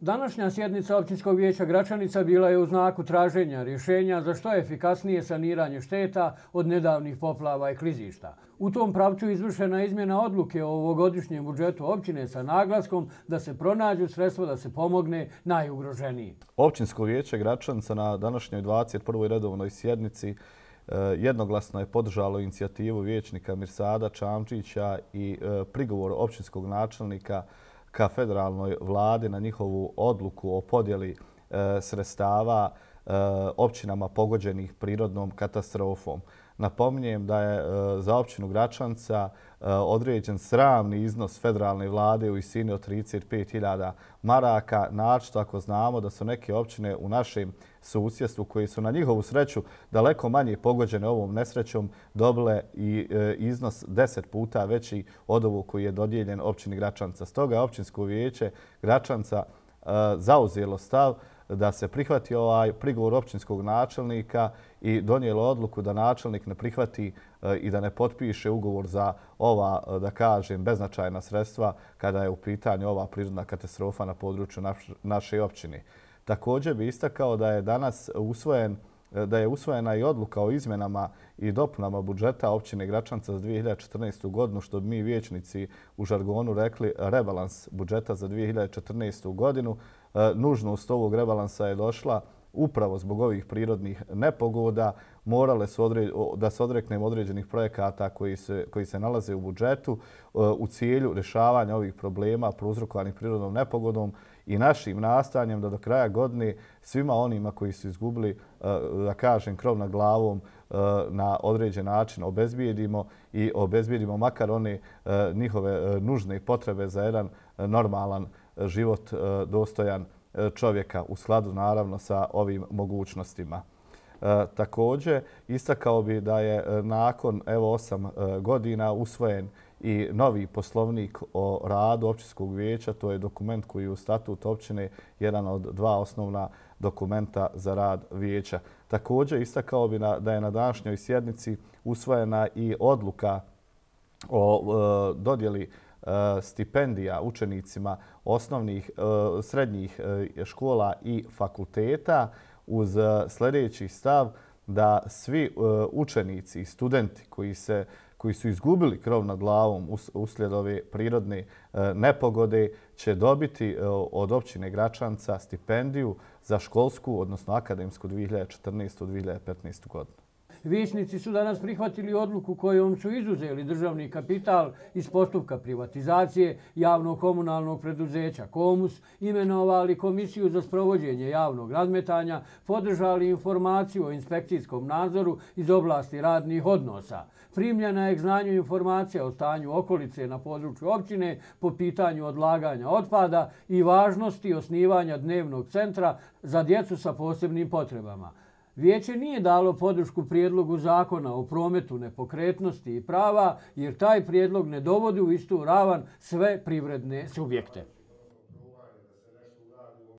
Današnja sjednica općinskog vijeća Gračanica bila je u znaku traženja rješenja za što je efikasnije saniranje šteta od nedavnih poplava i klizišta. U tom pravcu izvršena izmjena odluke o ovogodišnjem budžetu općine sa naglaskom da se pronađu sredstvo da se pomogne najugroženiji. Općinsko vijeće Gračanica na današnjoj 21. redovnoj sjednici e, jednoglasno je podržalo inicijativu vijećnika Mirsada Čamčića i e, prigovor općinskog načelnika Gračanica ka federalnoj vladi na njihovu odluku o podjeli e, sredstava e, općinama pogođenih prirodnom katastrofom. Napominjem da je e, za općinu Gračanca e, određen sravni iznos federalne vlade u isini od 35.000 maraka. Način ako znamo da su neke općine u našem susjestvu koji su na njihovu sreću daleko manje pogođene ovom nesrećom dobile i e, iznos deset puta veći od ovog koji je dodijeljen općini Gračanca. Stoga je općinsko vijeće Gračanca zauzijelo stav da se prihvati ovaj prigovor općinskog načelnika i donijelo odluku da načelnik ne prihvati e, i da ne potpiše ugovor za ova, e, da kažem, beznačajna sredstva kada je u pitanju ova prirodna katastrofa na području naše općine. Također bi istakao da je danas usvojen e, da je usvojena i odluka o izmenama i dopunama budžeta općine Gračanca za 2014. godinu, što bi mi vječnici u žargonu rekli rebalans budžeta za 2014. godinu, E, nužnost ovog rebalansa je došla upravo zbog ovih prirodnih nepogoda. Morale su da se odreknemo određenih projekata koji se nalaze u budžetu e, u cijelju rješavanja ovih problema prouzrokovanih prirodnom nepogodom i našim nastanjem da do kraja godine svima onima koji su izgubili, e, da kažem, krov na glavom na određen način obezbijedimo i obezbijedimo makar one njihove nužne potrebe za jedan normalan proizvod život e, dostojan e, čovjeka u skladu naravno sa ovim mogućnostima. E, također, istakao bi da je nakon evo osam godina usvojen i novi poslovnik o radu općinskog vijeća. To je dokument koji je u statutu općine jedan od dva osnovna dokumenta za rad vijeća. Također, istakao bi da je na današnjoj sjednici usvojena i odluka o dodjeli E, stipendija učenicima osnovnih, e, srednjih e, škola i fakulteta uz sljedeći stav da svi učenici i studenti koji, se, koji su izgubili krov nad glavom uslijed ove prirodne nepogode će dobiti od općine Gračanca stipendiju za školsku, odnosno akademsku 2014-2015 godinu. Visnici su danas prihvatili odluku kojom su izuzeli državni kapital iz postupka privatizacije javnog komunalnog preduzeća Komus, imenovali Komisiju za sprovođenje javnog razmetanja, podržali informaciju o inspekcijskom nadzoru iz oblasti radnih odnosa. Primljena je k znanju informacija o stanju okolice na području općine po pitanju odlaganja otpada i važnosti osnivanja dnevnog centra za djecu sa posebnim potrebama. Vijeće nije dalo podršku prijedlogu zakona o prometu nepokretnosti i prava jer taj prijedlog ne dovodi u istu ravan sve privredne subjekte.